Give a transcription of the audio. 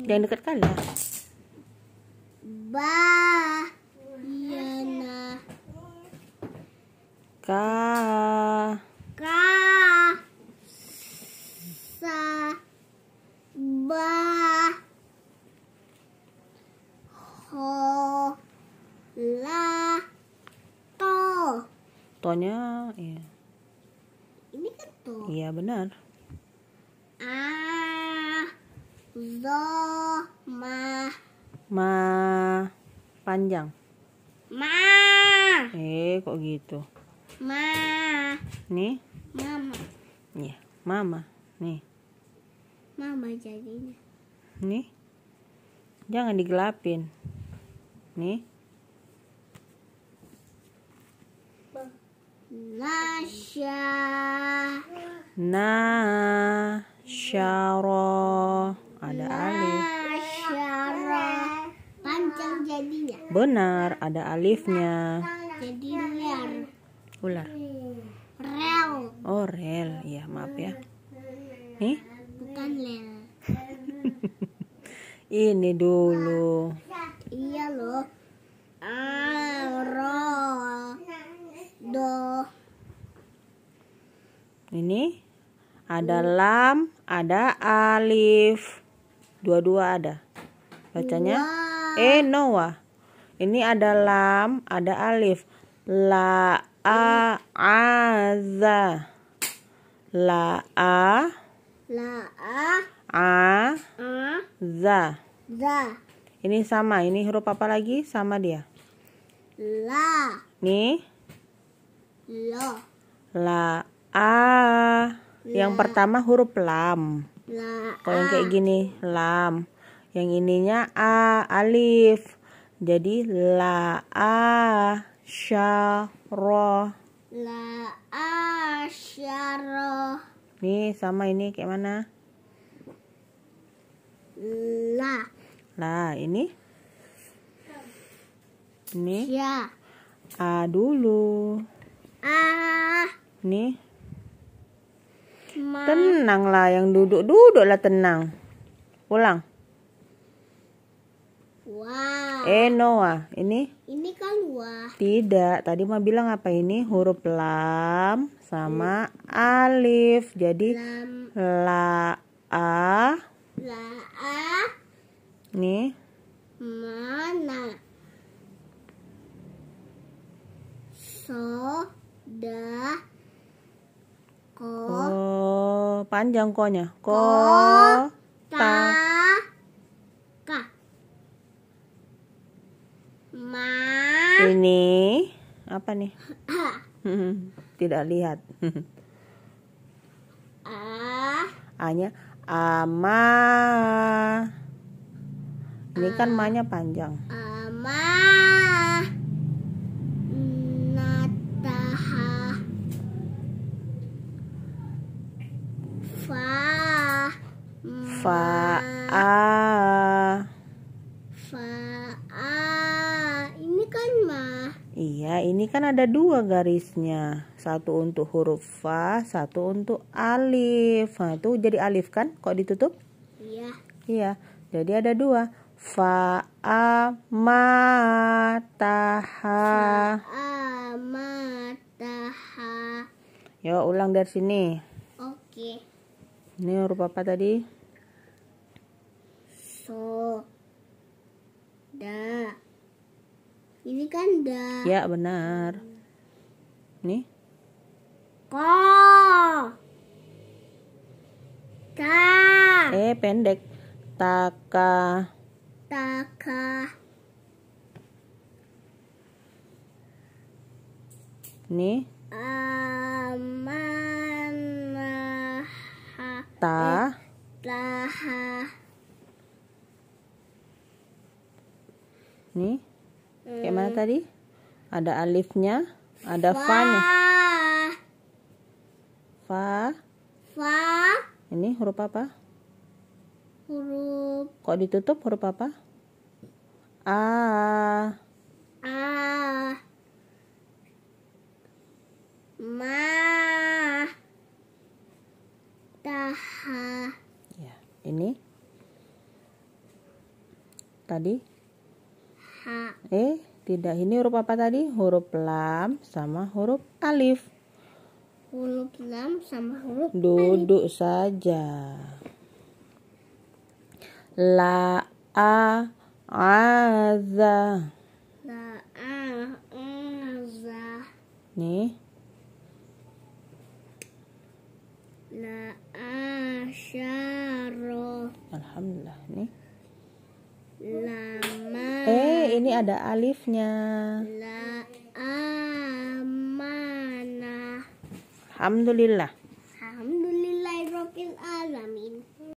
Jangan dekat kali ya. Ba. Yana. Ka. Ka. Sa. Ba. Ho. La. To. Tonya, iya. Ini kan to. Iya benar. Zo ma ma panjang ma eh kok gitu ma nih mama ya mama nih mama jadinya nih jangan digelapin nih Nasya Nasya ada nah, alif. Panjang jadinya. Benar, ada alifnya. Jadi Ular. Rel. Oh, rel. Ya, maaf ya. Nih. Bukan rel. Ini dulu. Iya loh. Aro. Do. Ini ada lam, ada alif. Dua-dua ada. Bacanya e noa Ini ada lam, ada alif. La a a za La a La a a za. Za. Ini sama, ini huruf apa lagi? Sama dia. La. Nih. la La a. Yang pertama huruf lam. Kalau yang kayak gini lam. Yang ininya a alif. Jadi la a syaro. La a syaro. Nih sama ini kayak mana? La. La ini? Ini? Ya. A dulu. A. Nih. Mama. Tenanglah, yang duduk-duduklah tenang. Pulang. Wah. Wow. Eh Noah, ini? Ini kan wah. Tidak, tadi mah bilang apa ini? Huruf lam sama hmm. alif. Jadi lam. la a. La a. Nih. Mana? So da Oh panjang konya. Ko, ta, ka. Ma. Ini apa nih? Tidak lihat. A. A-nya ama. Ini kan ma-nya panjang. Ama. Fa'a. Fa'a. Ini kan ma. Iya, ini kan ada dua garisnya. Satu untuk huruf fa, satu untuk alif. Nah, itu jadi alif kan? Kok ditutup? Iya. Iya. Jadi ada dua. Fa'a ma Fa'a ha Yo, ulang dari sini. Oke. Okay. Ini huruf apa tadi? so da ini kan da ya benar nih ko ta eh pendek taka taka nih amanah ta eh, tahan Nih. Hmm. Kayak mana eh. tadi? Ada alifnya, ada fa. Fa. Fa. fa. Ini huruf apa? Huruf. Kok ditutup huruf apa? A. A. Ma. Taha. Ya, ini tadi Eh, tidak. Ini huruf apa tadi? Huruf lam sama huruf alif. Huruf lam sama huruf Duduk alif. saja. La a aza. La a aza. Nih. La asyara. Alhamdulillah nih ini ada alifnya. La Alhamdulillah.